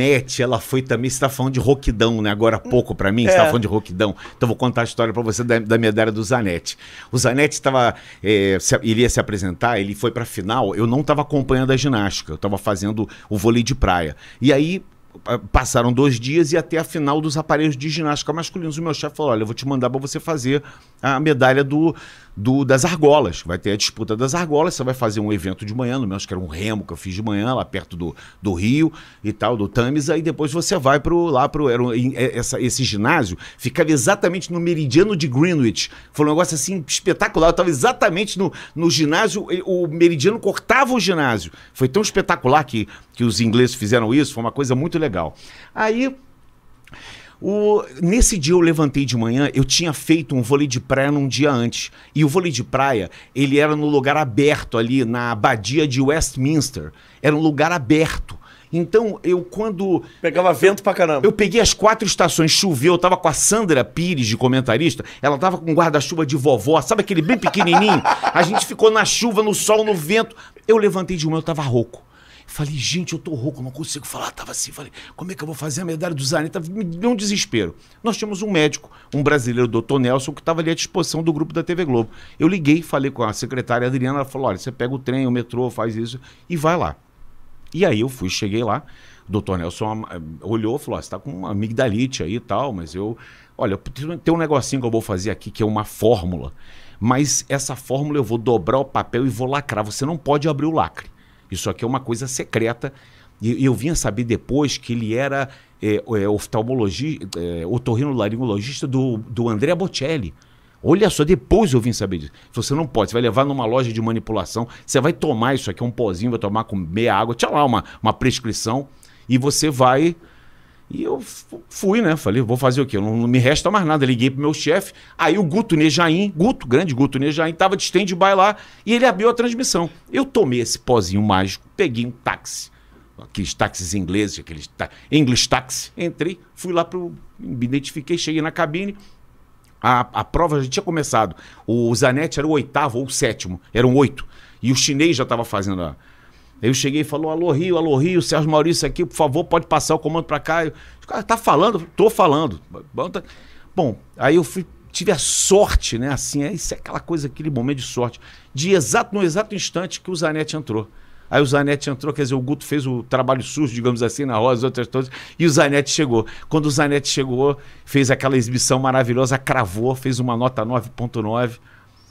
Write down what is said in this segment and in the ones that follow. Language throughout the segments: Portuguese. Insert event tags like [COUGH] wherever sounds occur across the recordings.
Net, ela foi também. Você está falando de roquidão, né? Agora há pouco para mim, tá é. você está falando de roquidão. Então vou contar a história para você da, da medalha do Zanetti. O Zanetti estava. É, eh, ele ia se apresentar, ele foi para a final. Eu não estava acompanhando a ginástica, eu estava fazendo o vôlei de praia. E aí passaram dois dias e até a final dos aparelhos de ginástica masculinos. O meu chefe falou: Olha, eu vou te mandar para você fazer a medalha do, do, das argolas. Vai ter a disputa das argolas. Você vai fazer um evento de manhã, no menos que era um remo que eu fiz de manhã, lá perto do, do Rio e tal, do Tamisa. E depois você vai pro, lá pro. Era um, é, esse ginásio ficava exatamente no meridiano de Greenwich. Foi um negócio assim espetacular. Eu estava exatamente no, no ginásio, o meridiano cortava o ginásio. Foi tão espetacular que, que os ingleses fizeram isso. Foi uma coisa muito legal. Aí. O, nesse dia eu levantei de manhã, eu tinha feito um vôlei de praia num dia antes. E o vôlei de praia, ele era no lugar aberto ali, na abadia de Westminster. Era um lugar aberto. Então, eu quando. Pegava vento pra caramba. Eu peguei as quatro estações, choveu, eu tava com a Sandra Pires de comentarista, ela tava com um guarda-chuva de vovó, sabe aquele bem pequenininho? a gente ficou na chuva, no sol, no vento. Eu levantei de manhã, eu tava rouco. Falei, gente, eu tô rouco, não consigo falar. Tava assim, falei, como é que eu vou fazer a medalha do Zaneta? Me deu um desespero. Nós tínhamos um médico, um brasileiro, doutor Nelson, que estava ali à disposição do grupo da TV Globo. Eu liguei, falei com a secretária Adriana, ela falou: olha, você pega o trem, o metrô, faz isso e vai lá. E aí eu fui, cheguei lá. O doutor Nelson ah, ah, olhou e falou: ah, você tá com uma amigdalite aí e tal, mas eu. Olha, tem um negocinho que eu vou fazer aqui que é uma fórmula mas essa fórmula eu vou dobrar o papel e vou lacrar. Você não pode abrir o lacre. Isso aqui é uma coisa secreta. E eu vinha saber depois que ele era é, é, oftalmologista, é, otorrinolaringologista do, do André Bocelli. Olha só, depois eu vim saber disso. Você não pode, você vai levar numa loja de manipulação, você vai tomar isso aqui, um pozinho, vai tomar com meia água, tinha lá uma, uma prescrição, e você vai e eu fui, né? Falei, vou fazer o quê? Não, não me resta mais nada. Liguei pro meu chefe. Aí o Guto Nejaim, Guto, grande Guto Nejaim, tava de stand-by lá e ele abriu a transmissão. Eu tomei esse pozinho mágico, peguei um táxi. Aqueles táxis ingleses, aqueles tá... English táxi. Entrei, fui lá pro... Me identifiquei, cheguei na cabine. A, a prova já tinha começado. O Zanetti era o oitavo ou o sétimo. Eram oito. E o chinês já estava fazendo a eu cheguei e falou: Alô Rio, alô Rio, Sérgio Maurício aqui, por favor, pode passar o comando para cá. Eu, cara, tá falando? Tô falando. Tá, bom, aí eu fui, tive a sorte, né? Assim, é, isso é aquela coisa, aquele momento de sorte, de exato, no exato instante que o Zanetti entrou. Aí o Zanetti entrou, quer dizer, o Guto fez o trabalho sujo, digamos assim, na Rosa, as outras todas, e o Zanetti chegou. Quando o Zanetti chegou, fez aquela exibição maravilhosa, cravou, fez uma nota 9.9.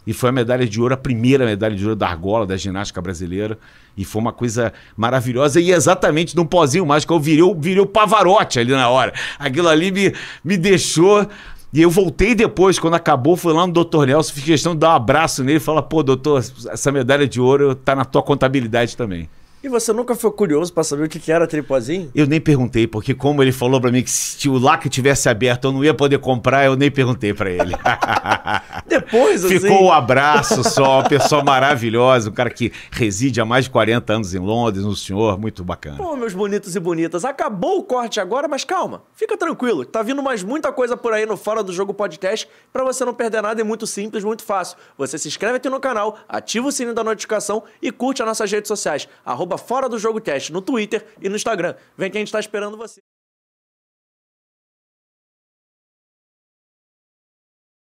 E foi a medalha de ouro, a primeira medalha de ouro da argola, da ginástica brasileira. E foi uma coisa maravilhosa. E é exatamente num pozinho mágico, eu virei, virei o pavarote ali na hora. Aquilo ali me, me deixou. E eu voltei depois, quando acabou, fui lá no doutor Nelson, fiz questão de dar um abraço nele e falar: pô, doutor, essa medalha de ouro tá na tua contabilidade também. E você nunca foi curioso para saber o que, era tripozinho? Eu nem perguntei, porque como ele falou para mim que se o LAC tivesse aberto eu não ia poder comprar, eu nem perguntei para ele. [LAUGHS] Depois, assim? Ficou o um abraço só, uma pessoa maravilhosa, um cara que reside há mais de 40 anos em Londres, um senhor muito bacana. Pô, meus bonitos e bonitas, acabou o corte agora, mas calma, fica tranquilo, tá vindo mais muita coisa por aí no Fora do Jogo Podcast para você não perder nada, é muito simples, muito fácil. Você se inscreve aqui no canal, ativa o sininho da notificação e curte as nossas redes sociais, arroba arroba Fora do Jogo Cast no Twitter e no Instagram. Vem que a gente está esperando você.